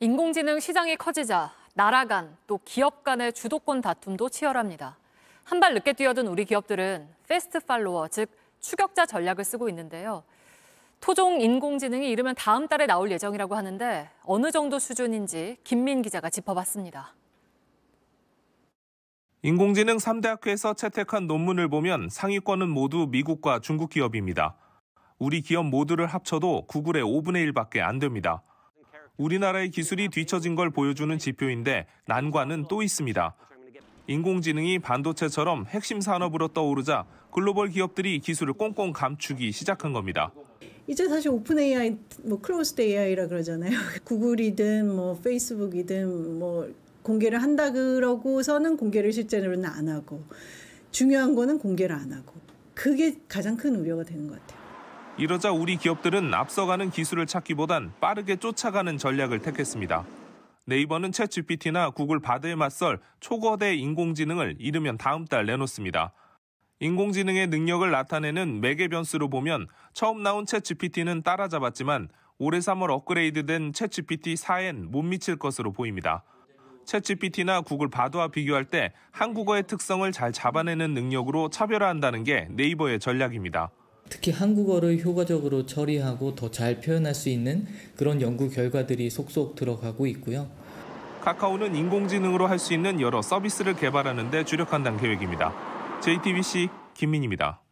인공지능 시장이 커지자 나라 간 또 기업 간의 주도권 다툼도 치열합니다. 한 발 늦게 뛰어든 우리 기업들은 패스트 팔로워 즉 추격자 전략을 쓰고 있는데요. 토종 인공지능이 이르면 다음 달에 나올 예정이라고 하는데 어느 정도 수준인지 김민 기자가 짚어봤습니다. 인공지능 3대 학회에서 채택한 논문을 보면 상위권은 모두 미국과 중국 기업입니다. 우리 기업 모두를 합쳐도 구글의 5분의 1밖에 안 됩니다. 우리나라의 기술이 뒤처진 걸 보여주는 지표인데 난관은 또 있습니다. 인공지능이 반도체처럼 핵심 산업으로 떠오르자 글로벌 기업들이 기술을 꽁꽁 감추기 시작한 겁니다. 이제 사실 오픈 AI, 뭐 클로스드 AI라 그러잖아요. 구글이든 뭐 페이스북이든 뭐 공개를 한다 그러고서는 공개를 실제로는 안 하고 중요한 거는 공개를 안 하고 그게 가장 큰 우려가 되는 것 같아요. 이러자 우리 기업들은 앞서가는 기술을 찾기보단 빠르게 쫓아가는 전략을 택했습니다. 네이버는 챗 GPT나 구글 바드에 맞설 초거대 인공지능을 이르면 다음 달 내놓습니다. 인공지능의 능력을 나타내는 매개 변수로 보면 처음 나온 챗 GPT는 따라잡았지만 올해 3월 업그레이드된 챗 GPT 4엔 못 미칠 것으로 보입니다. 챗 GPT나 구글 바드와 비교할 때 한국어의 특성을 잘 잡아내는 능력으로 차별화한다는 게 네이버의 전략입니다. 특히 한국어를 효과적으로 처리하고 더 잘 표현할 수 있는 그런 연구 결과들이 속속 들어가고 있고요. 카카오는 인공지능으로 할 수 있는 여러 서비스를 개발하는 데 주력한다는 계획입니다. JTBC 김민입니다.